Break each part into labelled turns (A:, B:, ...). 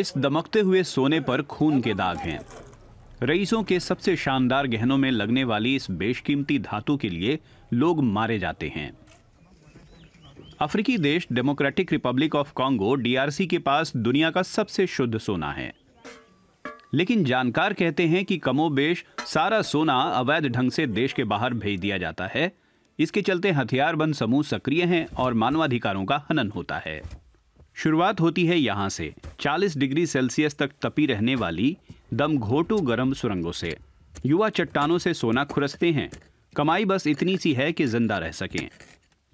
A: इस दमकते हुए सोने पर खून के दाग हैं रईसों के सबसे शानदार गहनों में लगने वाली इस बेशकीमती धातु के लिए लोग मारे जाते हैं अफ्रीकी देश Democratic Republic of Congo DRC के पास दुनिया का सबसे शुद्ध सोना है लेकिन जानकार कहते हैं कि कमोबेश सारा सोना अवैध ढंग से देश के बाहर भेज दिया जाता है इसके चलते हथियारबंद समूह सक्रिय हैं और मानवाधिकारों का हनन होता है शुरुआत होती है यहाँ से 40 डिग्री सेल्सियस तक तपी रहने वाली दम घोटू गर्म सुरंगों से युवा चट्टानों से सोना खुरसते हैं कमाई बस इतनी सी है कि जिंदा रह सकें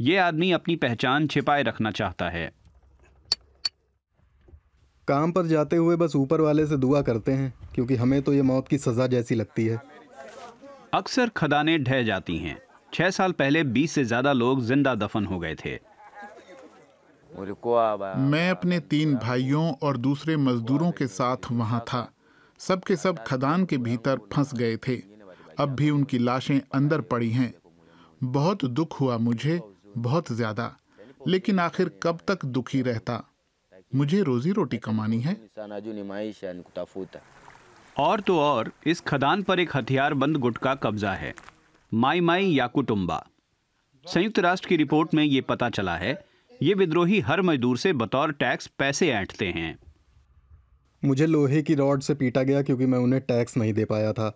A: ये आदमी अपनी पहचान छिपाए रखना चाहता है
B: काम पर जाते हुए बस ऊपर वाले से दुआ करते हैं क्योंकि हमें तो ये मौत की सज़ा जैसी लगती है
A: अक्सर खदानें ढह जाती हैं छः साल पहले 20 से ज़्यादा लोग जिंदा दफन हो गए थे मैं अपने
B: तीन भाइयों और दूसरे मजदूरों के साथ वहां था सब के सब खदान के भीतर फंस गए थे अब भी उनकी लाशें अंदर पड़ी हैं बहुत दुख हुआ मुझे बहुत ज्यादा लेकिन आखिर कब तक दुखी रहता मुझे रोजी रोटी कमानी है
A: और तो और इस खदान पर एक हथियार बंद गुट का कब्जा है माई माई याकुटुम्बा संयुक्त राष्ट्र की रिपोर्ट में ये पता चला है ये विद्रोही हर मजदूर से बतौर टैक्स पैसे ऐंठते हैं
B: मुझे लोहे की रॉड से पीटा गया क्योंकि मैं उन्हें टैक्स नहीं दे पाया था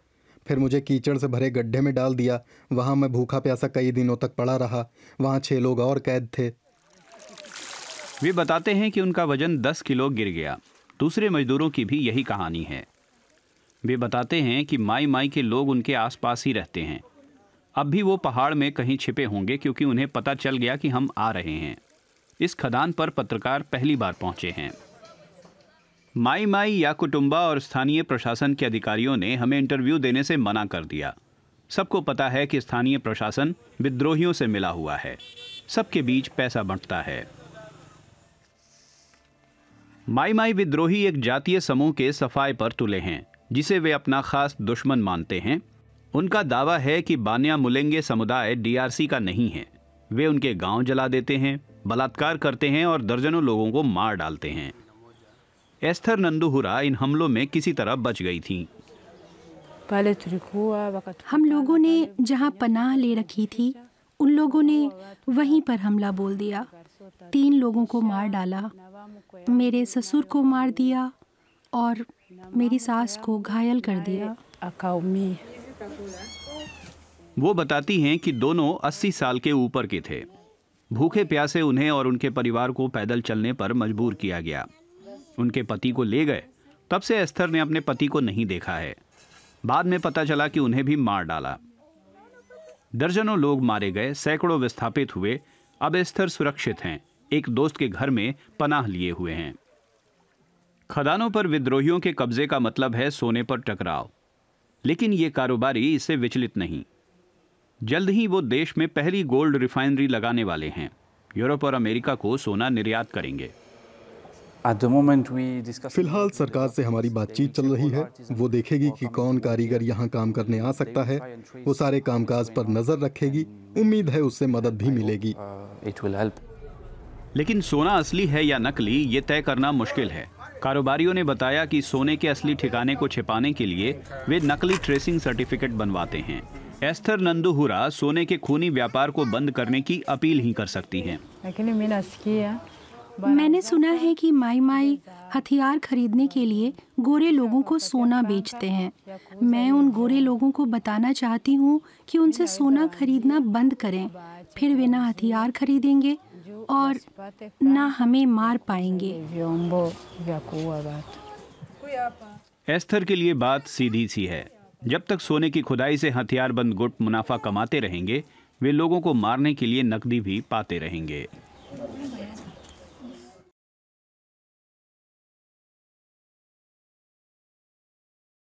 B: फिर मुझे कीचड़ से भरे गड्ढे में डाल दिया वहाँ मैं भूखा प्यासा कई दिनों तक पड़ा रहा वहाँ छः लोग और कैद थे
A: वे बताते हैं कि उनका वजन दस किलो गिर गया दूसरे मजदूरों की भी यही कहानी है वे बताते हैं कि माई माई के लोग उनके आसपास ही रहते हैं अब भी वो पहाड़ में कहीं छिपे होंगे क्योंकि उन्हें पता चल गया कि हम आ रहे हैं इस खदान पर पत्रकार पहली बार पहुंचे हैं माई माई या कुटुम्बा और स्थानीय प्रशासन के अधिकारियों ने हमें इंटरव्यू देने से मना कर दिया सबको पता है कि स्थानीय प्रशासन विद्रोहियों से मिला हुआ है सबके बीच पैसा बंटता है माई माई विद्रोही एक जातीय समूह के सफाई पर तुले हैं जिसे वे अपना खास दुश्मन मानते हैं उनका दावा है कि बानिया मुलेंगे समुदाय डीआरसी का नहीं है वे उनके गांव जला देते हैं बलात्कार करते हैं और दर्जनों लोगों को मार डालते हैं एस्थर नंदुहुरा इन हमलों में किसी तरह बच गई थी
C: तो हम लोगों ने जहां पनाह ले रखी थी उन लोगों ने वहीं पर हमला बोल दिया तीन लोगों को मार डाला मेरे ससुर को मार दिया और मेरी सास को घायल कर दिया
A: वो बताती हैं कि दोनों 80 साल के ऊपर के थे भूखे प्यासे उन्हें और उनके परिवार को पैदल चलने पर मजबूर किया गया उनके पति को ले गए तब से एस्थर ने अपने पति को नहीं देखा है बाद में पता चला कि उन्हें भी मार डाला दर्जनों लोग मारे गए सैकड़ों विस्थापित हुए अब एस्थर सुरक्षित हैं एक दोस्त के घर में पनाह लिए हुए हैं खदानों पर विद्रोहियों के कब्जे का मतलब है सोने पर टकराव लेकिन ये कारोबारी इससे विचलित नहीं जल्द ही वो देश में पहली गोल्ड रिफाइनरी लगाने वाले हैं यूरोप और अमेरिका को सोना निर्यात करेंगे
B: फिलहाल सरकार से हमारी बातचीत चल रही है वो देखेगी कि कौन कारीगर यहाँ काम करने आ सकता है वो सारे कामकाज पर नजर रखेगी उम्मीद है उससे मदद भी मिलेगी uh,
A: लेकिन सोना असली है या नकली ये तय करना मुश्किल है कारोबारियों ने बताया कि सोने के असली ठिकाने को छिपाने के लिए वे नकली ट्रेसिंग सर्टिफिकेट बनवाते हैं एस्थर नंदुहुरा सोने के खूनी व्यापार को बंद करने की अपील ही कर सकती हैं।
C: मैंने सुना है कि माई माई हथियार खरीदने के लिए गोरे लोगों को सोना बेचते हैं मैं उन गोरे लोगों को बताना चाहती हूँ कि उनसे सोना खरीदना बंद करें फिर वे ना हथियार खरीदेंगे और ना हमें मार पाएंगे
A: एस्थर के लिए बात सीधी सी है जब तक सोने की खुदाई से हथियारबंद गुट मुनाफा कमाते रहेंगे वे लोगों को मारने के लिए नकदी भी पाते रहेंगे